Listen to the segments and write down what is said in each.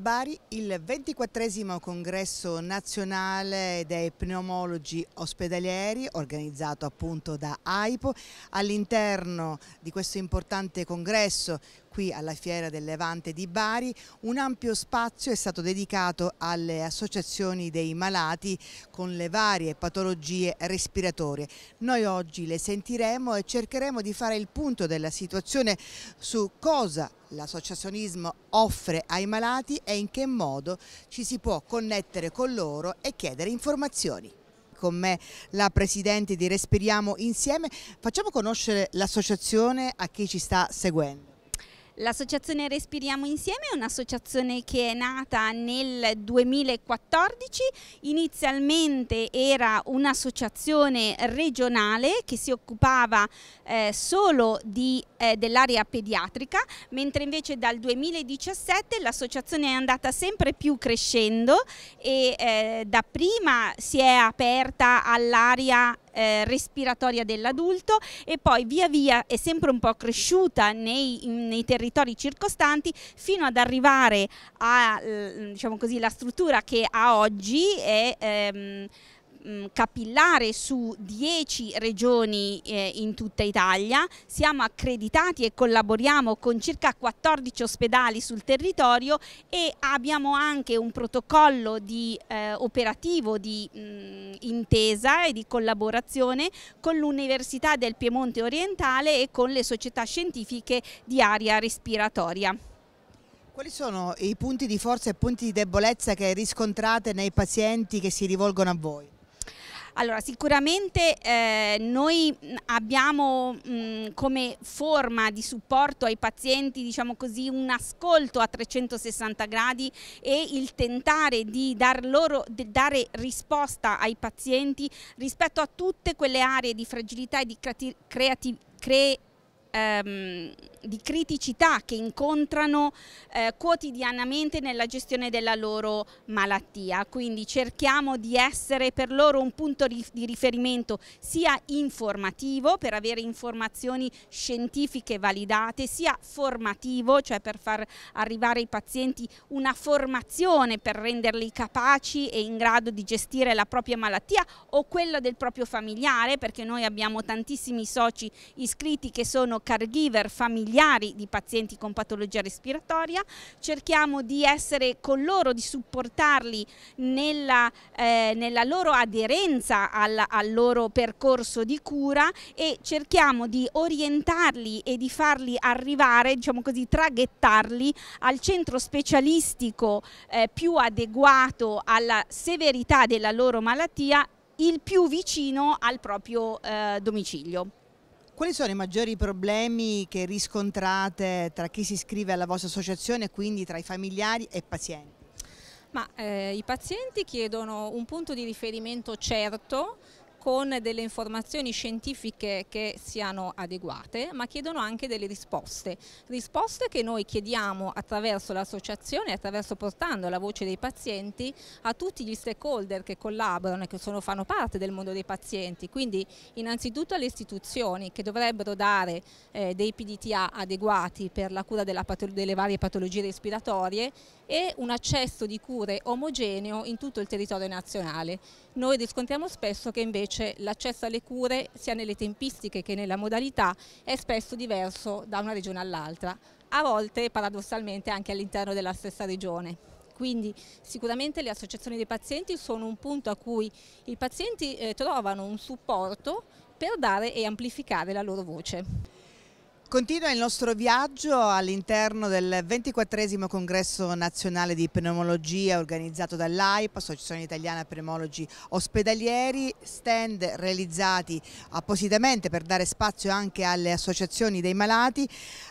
Bari il 24 congresso nazionale dei pneumologi ospedalieri organizzato appunto da AIPO. All'interno di questo importante congresso qui alla Fiera del Levante di Bari. Un ampio spazio è stato dedicato alle associazioni dei malati con le varie patologie respiratorie. Noi oggi le sentiremo e cercheremo di fare il punto della situazione su cosa l'associazionismo offre ai malati e in che modo ci si può connettere con loro e chiedere informazioni con me la Presidente di Respiriamo Insieme. Facciamo conoscere l'associazione a chi ci sta seguendo. L'associazione Respiriamo Insieme è un'associazione che è nata nel 2014, inizialmente era un'associazione regionale che si occupava eh, solo eh, dell'area pediatrica, mentre invece dal 2017 l'associazione è andata sempre più crescendo e eh, dapprima si è aperta all'area eh, respiratoria dell'adulto e poi via via è sempre un po' cresciuta nei, nei territori circostanti fino ad arrivare alla diciamo struttura che ha oggi è... Ehm, mh, mm, capillare su 10 regioni eh, in tutta Italia, siamo accreditati e collaboriamo con circa 14 ospedali sul territorio e abbiamo anche un protocollo di, eh, operativo di mh, mm, intesa e di collaborazione con l'Università del Piemonte Orientale e con le società scientifiche di aria respiratoria. Quali sono i punti di forza e punti di debolezza che riscontrate nei pazienti che si rivolgono a voi? Allora, sicuramente eh, noi abbiamo mh, mm, come forma di supporto ai pazienti, diciamo così, un ascolto a 360 gradi e il tentare di dar loro, di dare risposta ai pazienti rispetto a tutte quelle aree di fragilità e di creatività cre ehm, di criticità che incontrano eh, quotidianamente nella gestione della loro malattia. Quindi cerchiamo di essere per loro un punto di riferimento sia informativo per avere informazioni scientifiche validate, sia formativo, cioè per far arrivare ai pazienti una formazione per renderli capaci e in grado di gestire la propria malattia o quella del proprio familiare, perché noi abbiamo tantissimi soci iscritti che sono caregiver familiari di pazienti con patologia respiratoria, cerchiamo di essere con loro, di supportarli nella, eh, nella loro aderenza al, al loro percorso di cura e cerchiamo di orientarli e di farli arrivare, diciamo così, traghettarli al centro specialistico eh, più adeguato alla severità della loro malattia il più vicino al proprio eh, domicilio. Quali sono i maggiori problemi che riscontrate tra chi si iscrive alla vostra associazione, quindi tra i familiari e i pazienti? Ma, eh, I pazienti chiedono un punto di riferimento certo con delle informazioni scientifiche che siano adeguate, ma chiedono anche delle risposte. Risposte che noi chiediamo attraverso l'associazione, attraverso portando la voce dei pazienti a tutti gli stakeholder che collaborano e che sono, fanno parte del mondo dei pazienti, quindi innanzitutto alle istituzioni che dovrebbero dare eh, dei PDTA adeguati per la cura delle varie patologie respiratorie e un accesso di cure omogeneo in tutto il territorio nazionale. Noi riscontriamo spesso che invece invece l'accesso alle cure sia nelle tempistiche che nella modalità è spesso diverso da una regione all'altra, a volte paradossalmente anche all'interno della stessa regione quindi sicuramente le associazioni dei pazienti sono un punto a cui i pazienti eh, trovano un supporto per dare e amplificare la loro voce. Continua il nostro viaggio all'interno del 24 congresso nazionale di pneumologia organizzato dall'AIP, Associazione Italiana Pneumologi Ospedalieri, stand realizzati appositamente per dare spazio anche alle associazioni dei malati.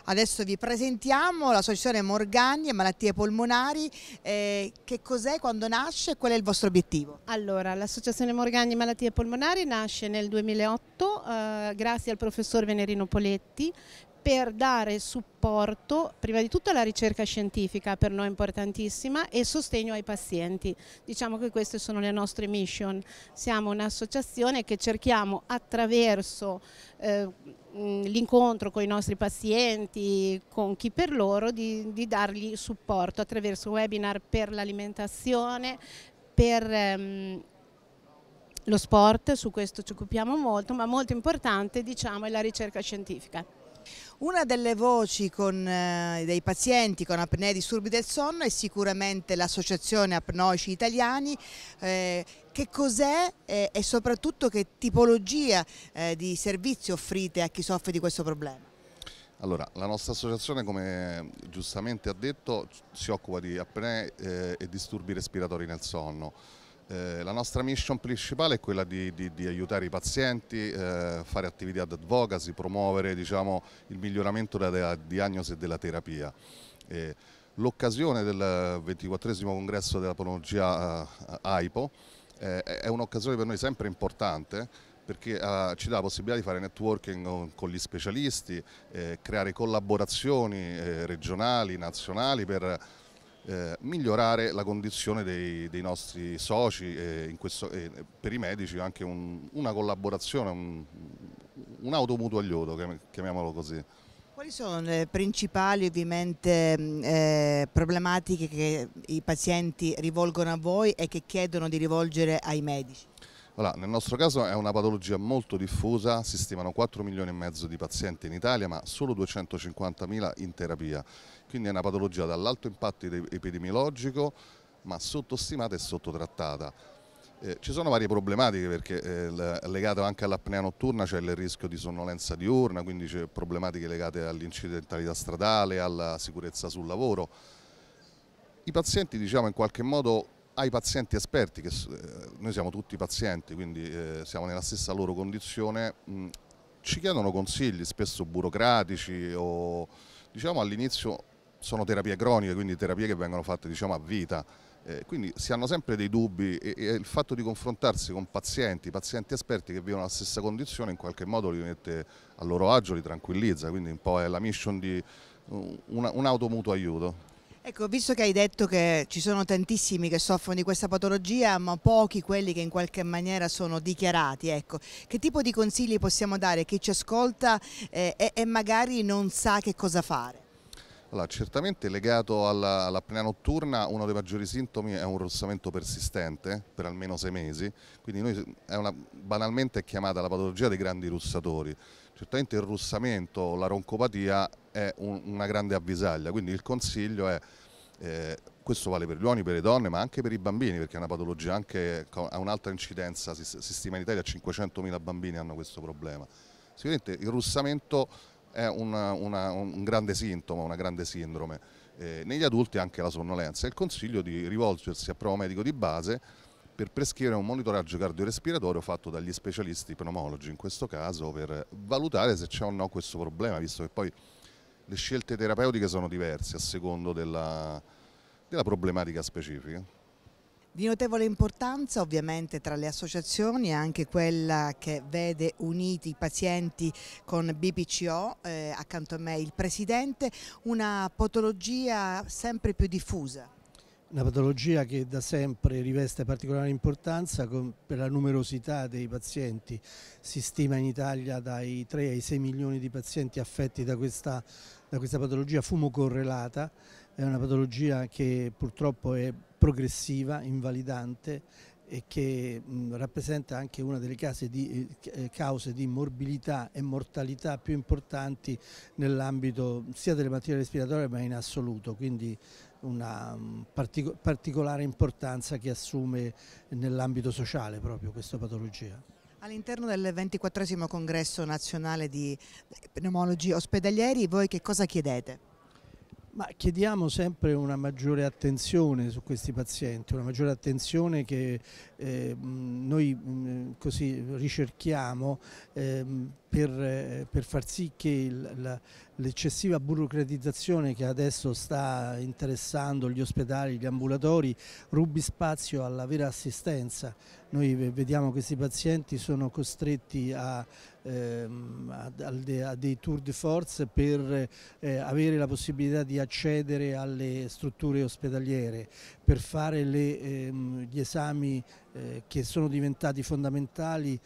Adesso vi presentiamo l'associazione Morgagni e Malattie Polmonari, eh, che cos'è, quando nasce e qual è il vostro obiettivo? Allora, l'associazione Morgagni e Malattie Polmonari nasce nel 2008 eh, grazie al professor Venerino Poletti per dare supporto prima di tutto alla ricerca scientifica per noi importantissima e sostegno ai pazienti. Diciamo che queste sono le nostre mission, siamo un'associazione che cerchiamo attraverso eh, mm, l'incontro con i nostri pazienti, con chi per loro, di, di dargli supporto attraverso webinar per l'alimentazione, per... Ehm, lo sport, su questo ci occupiamo molto, ma molto importante diciamo, è la ricerca scientifica. Una delle voci con, eh, dei pazienti con apnea e disturbi del sonno è sicuramente l'Associazione Apnoici Italiani. Eh, che cos'è eh, e soprattutto che tipologia eh, di servizi offrite a chi soffre di questo problema? Allora, la nostra associazione, come giustamente ha detto, si occupa di apnee eh, e disturbi respiratori nel sonno. Eh, la nostra mission principale è quella di, di, di aiutare i pazienti, eh, fare attività d'advocacy, promuovere diciamo, il miglioramento della, della, diagnosi e della terapia. Eh, L'occasione del 24 congresso della pologia eh, AIPO eh, è un'occasione per noi sempre importante perché eh, ci dà la possibilità di fare networking con, con gli specialisti, eh, creare collaborazioni regionali, nazionali per eh, migliorare la condizione dei, dei nostri soci e, eh, questo, e, eh, per i medici anche un, una collaborazione, un, un automutuagliodo, chiamiamolo così. Quali sono le principali ovviamente mm, eh, problematiche che i pazienti rivolgono a voi e che chiedono di rivolgere ai medici? Allora, nel nostro caso è una patologia molto diffusa, si stimano 4 milioni e mezzo di pazienti in Italia ma solo 250 mila in terapia. Quindi è una patologia dall'alto impatto epidemiologico ma sottostimata e sottotrattata. Eh, ci sono varie problematiche perché eh, legato anche all'apnea notturna c'è il rischio di sonnolenza diurna, quindi c'è problematiche legate all'incidentalità stradale, alla sicurezza sul lavoro. I pazienti diciamo in qualche modo ai pazienti esperti, che eh, noi siamo tutti pazienti, quindi eh, siamo nella stessa loro condizione, mh, mm, ci chiedono consigli spesso burocratici o diciamo all'inizio sono terapie croniche, quindi terapie che vengono fatte diciamo, a vita, eh, quindi si hanno sempre dei dubbi e, e, il fatto di confrontarsi con pazienti, pazienti esperti che vivono la stessa condizione in qualche modo li mette a loro agio, li tranquillizza, quindi un po' è la mission di un, una, un automutuo aiuto. Ecco, visto che hai detto che ci sono tantissimi che soffrono di questa patologia, ma pochi quelli che in qualche maniera sono dichiarati, ecco, che tipo di consigli possiamo dare a chi ci ascolta eh, e, e magari non sa che cosa fare? Allora, certamente legato alla, alla notturna uno dei maggiori sintomi è un rossamento persistente per almeno sei mesi, quindi noi, è una, banalmente è chiamata la patologia dei grandi russatori. Certamente il russamento, la roncopatia è un, una grande avvisaglia, quindi il consiglio è, eh, questo vale per gli uomini, per le donne, ma anche per i bambini, perché è una patologia anche, ha un'alta incidenza, si, si stima in Italia 500.000 bambini hanno questo problema. Sicuramente il russamento è una, una, un grande sintomo, una grande sindrome. Eh, negli adulti anche la sonnolenza. Il consiglio di rivolgersi a provo medico di base per prescrivere un monitoraggio cardiorespiratorio fatto dagli specialisti pneumologi, in questo caso per valutare se c'è o no questo problema, visto che poi le scelte terapeutiche sono diverse a secondo della, della problematica specifica. Di notevole importanza ovviamente tra le associazioni è anche quella che vede uniti i pazienti con BPCO, eh, accanto a me il Presidente, una patologia sempre più diffusa. Una patologia che da sempre riveste particolare importanza per la numerosità dei pazienti. Si stima in Italia dai 3 ai 6 milioni di pazienti affetti da questa, da questa patologia fumo correlata. È una patologia che purtroppo è progressiva, invalidante e che mh, rappresenta anche una delle di, eh, eh, cause di morbilità e mortalità più importanti nell'ambito sia delle malattie respiratorie ma in assoluto, quindi una mh, partico particolare importanza che assume nell'ambito sociale proprio questa patologia. All'interno del 24 congresso nazionale di pneumologi ospedalieri voi che cosa chiedete? Ma chiediamo sempre una maggiore attenzione su questi pazienti, una maggiore attenzione che eh, noi mm, così ricerchiamo ehm, eh, per, per, far sì che l'eccessiva burocratizzazione che adesso sta interessando gli ospedali, gli ambulatori, rubi spazio alla vera assistenza. Noi vediamo che questi pazienti sono costretti a ehm, a, a, dei tour de force per eh, avere la possibilità di accedere alle strutture ospedaliere, per fare le, ehm, gli esami eh, che sono diventati fondamentali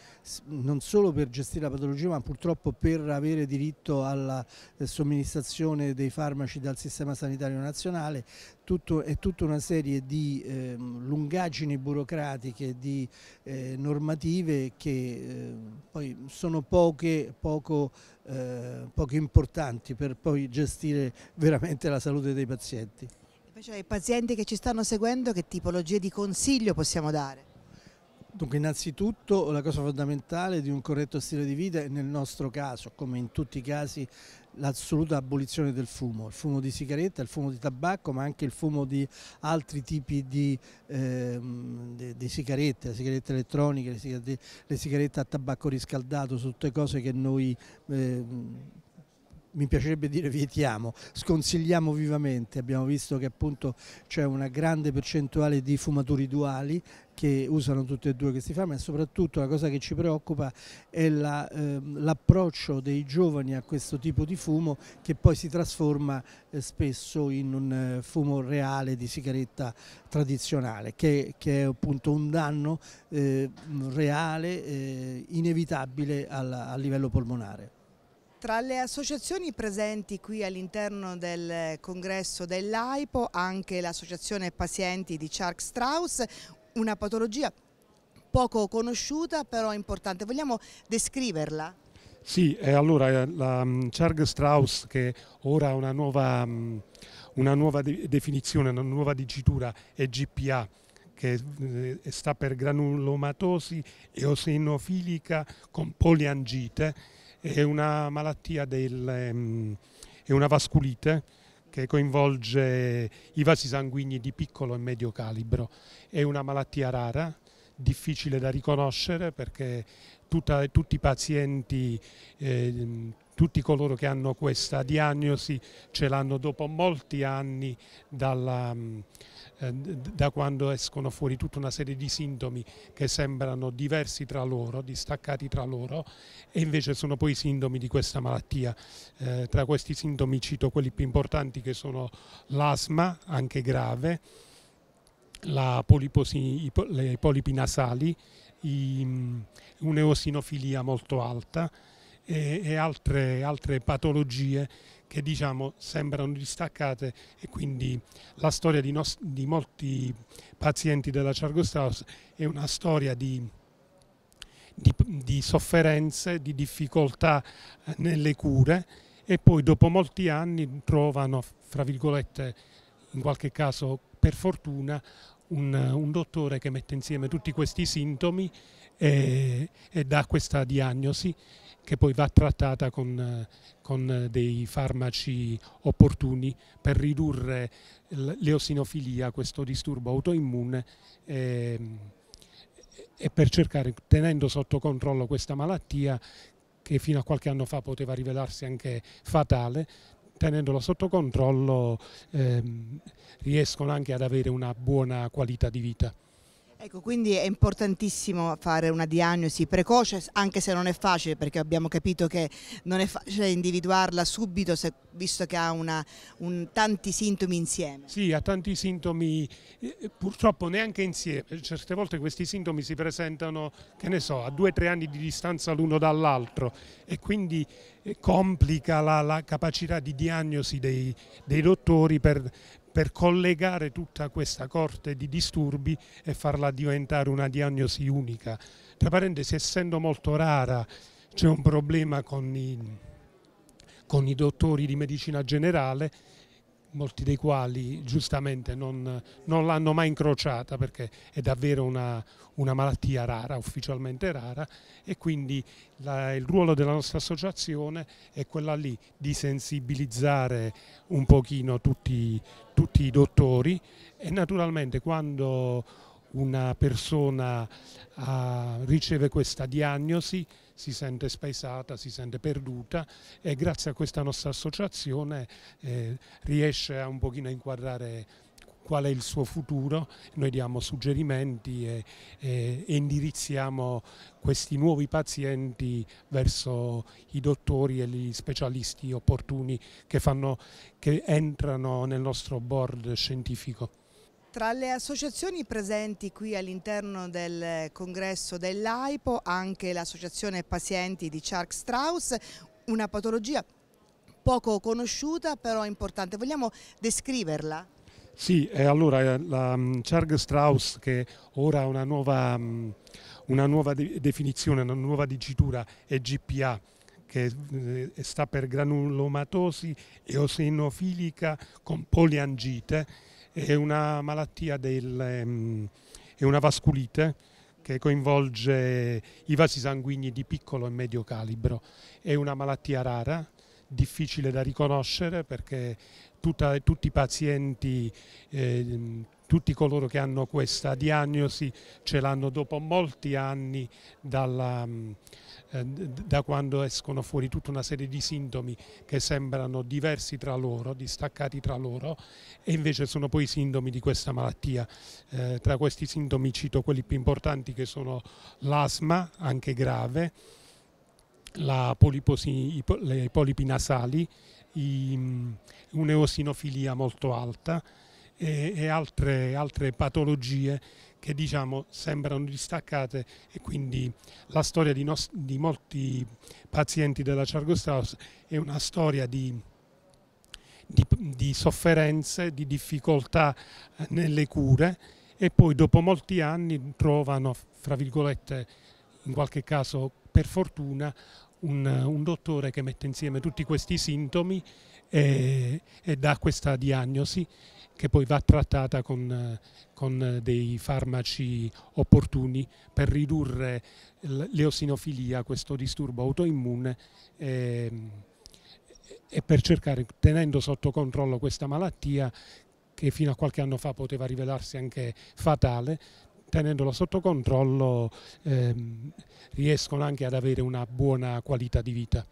non solo per gestire la patologia ma purtroppo per avere diritto alla eh, somministrazione dei farmaci dal sistema sanitario nazionale tutto, è tutta una serie di eh, lungaggini burocratiche, di eh, normative che eh, poi sono poche, poco, eh, poco importanti per poi gestire veramente la salute dei pazienti. Invece ai pazienti che ci stanno seguendo che tipologie di consiglio possiamo dare? Dunque innanzitutto la cosa fondamentale di un corretto stile di vita è nel nostro caso, come in tutti i casi, l'assoluta abolizione del fumo, il fumo di sigaretta, il fumo di tabacco, ma anche il fumo di altri tipi di, eh, di, di sigarette, le sigarette elettroniche, le sigarette, le sigarette, a tabacco riscaldato, tutte cose che noi eh, mi piacerebbe dire vietiamo, sconsigliamo vivamente, abbiamo visto che appunto c'è una grande percentuale di fumatori duali che usano tutti e due questi farmaci soprattutto la cosa che ci preoccupa è ehm, l'approccio la, eh, dei giovani a questo tipo di fumo che poi si trasforma eh, spesso in un eh, fumo reale di sigaretta tradizionale che, che è appunto un danno eh, reale, eh, inevitabile al, a livello polmonare. Tra le associazioni presenti qui all'interno del congresso dell'AIPO anche l'associazione pazienti di Chark Strauss, una patologia poco conosciuta però importante. Vogliamo descriverla? Sì, eh, allora la um, mm, Charles Strauss che ora ha una nuova, um, una nuova de definizione, una nuova dicitura è GPA che eh, sta per granulomatosi eosinofilica con poliangite è una malattia del, ehm, è una vasculite che coinvolge i vasi sanguigni di piccolo e medio calibro. È una malattia rara, difficile da riconoscere perché tutta, tutti i pazienti, eh, tutti coloro che hanno questa diagnosi ce l'hanno dopo molti anni dalla eh, da quando escono fuori tutta una serie di sintomi che sembrano diversi tra loro, distaccati tra loro e invece sono poi i sintomi di questa malattia. Eh, tra questi sintomi cito quelli più importanti che sono l'asma, anche grave, poliposi, le polipi nasali, mm, un'eosinofilia molto alta e, e altre, altre patologie che diciamo sembrano distaccate e quindi la storia di, di molti pazienti della Chargostaus è una storia di, di, di sofferenze, di difficoltà eh, nelle cure e poi dopo molti anni trovano, fra virgolette, in qualche caso per fortuna, un, un dottore che mette insieme tutti questi sintomi e, e dà questa diagnosi che poi va trattata con, con dei farmaci opportuni per ridurre l'eosinofilia, questo disturbo autoimmune, e, ehm, e per cercare, tenendo sotto controllo questa malattia, che fino a qualche anno fa poteva rivelarsi anche fatale, tenendolo sotto controllo ehm, riescono anche ad avere una buona qualità di vita. Ecco, quindi è importantissimo fare una diagnosi precoce, anche se non è facile, perché abbiamo capito che non è facile individuarla subito, se, visto che ha una, un, tanti sintomi insieme. Sì, ha tanti sintomi, eh, eh, purtroppo neanche insieme. Certe volte questi sintomi si presentano, che ne so, a due o tre anni di distanza l'uno dall'altro e quindi eh, complica la, la, capacità di diagnosi dei, dei dottori per, per collegare tutta questa corte di disturbi e farla diventare una diagnosi unica. Tra parentesi, essendo molto rara, c'è un problema con i, con i dottori di medicina generale molti dei quali giustamente non, non l'hanno mai incrociata perché è davvero una, una malattia rara, ufficialmente rara e quindi la, il ruolo della nostra associazione è quella lì di sensibilizzare un pochino tutti, tutti i dottori e naturalmente quando una persona uh, riceve questa diagnosi si sente spesata, si sente perduta e grazie a questa nostra associazione eh, riesce a un pochino a inquadrare qual è il suo futuro, noi diamo suggerimenti e, e, e, indirizziamo questi nuovi pazienti verso i dottori e gli specialisti opportuni che, fanno, che entrano nel nostro board scientifico. Tra le associazioni presenti qui all'interno del congresso dell'AIPO anche l'associazione pazienti di Chark Strauss, una patologia poco conosciuta però importante. Vogliamo descriverla? Sì, eh, allora eh, la um, mm, Charles Strauss che ora ha una nuova, um, una nuova de definizione, una nuova dicitura è GPA che eh, eh, sta per granulomatosi eosinofilica con poliangite è una malattia del, ehm, è una vasculite che coinvolge i vasi sanguigni di piccolo e medio calibro. È una malattia rara, difficile da riconoscere perché tutta, tutti i pazienti, eh, tutti coloro che hanno questa diagnosi ce l'hanno dopo molti anni dalla eh, da quando escono fuori tutta una serie di sintomi che sembrano diversi tra loro, distaccati tra loro e invece sono poi i sintomi di questa malattia. Eh, tra questi sintomi cito quelli più importanti che sono l'asma, anche grave, poliposi, le polipi nasali, mm, un'eosinofilia molto alta e, e altre, altre patologie che diciamo sembrano distaccate e quindi la storia di, di molti pazienti della Chargostaus è una storia di, di, di sofferenze, di difficoltà eh, nelle cure e poi dopo molti anni trovano, fra virgolette, in qualche caso per fortuna, un, un dottore che mette insieme tutti questi sintomi e, e dà questa diagnosi che poi va trattata con, con, dei farmaci opportuni per ridurre l'eosinofilia, questo disturbo autoimmune, e, ehm, e, per cercare, tenendo sotto controllo questa malattia, che fino a qualche anno fa poteva rivelarsi anche fatale, tenendolo sotto controllo ehm, riescono anche ad avere una buona qualità di vita.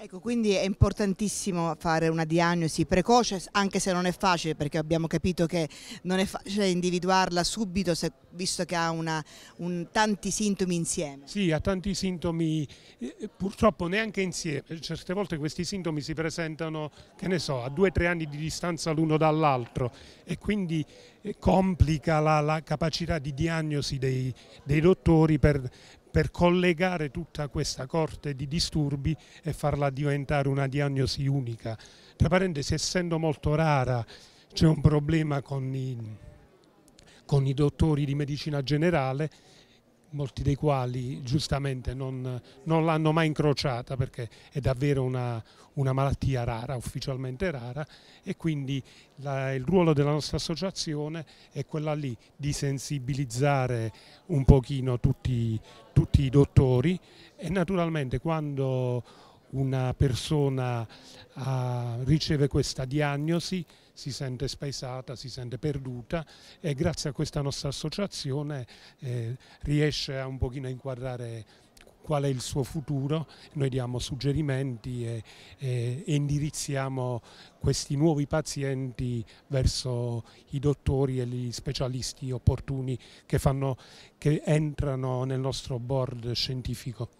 Ecco, quindi è importantissimo fare una diagnosi precoce, anche se non è facile, perché abbiamo capito che non è facile individuarla subito, se, visto che ha una, un, tanti sintomi insieme. Sì, ha tanti sintomi, eh, eh, purtroppo neanche insieme. Certe volte questi sintomi si presentano, che ne so, a due o tre anni di distanza l'uno dall'altro e quindi eh, complica la, la, capacità di diagnosi dei, dei dottori per per collegare tutta questa corte di disturbi e farla diventare una diagnosi unica. Tra parentesi, essendo molto rara, c'è un problema con i, con i dottori di medicina generale molti dei quali giustamente non, non l'hanno mai incrociata perché è davvero una, una malattia rara, ufficialmente rara e quindi la, il ruolo della nostra associazione è quella lì di sensibilizzare un pochino tutti, tutti i dottori e naturalmente quando una persona uh, riceve questa diagnosi, si sente spesata, si sente perduta e grazie a questa nostra associazione eh, riesce a un pochino a inquadrare qual è il suo futuro, noi diamo suggerimenti e, e, e indirizziamo questi nuovi pazienti verso i dottori e gli specialisti opportuni che, fanno, che entrano nel nostro board scientifico.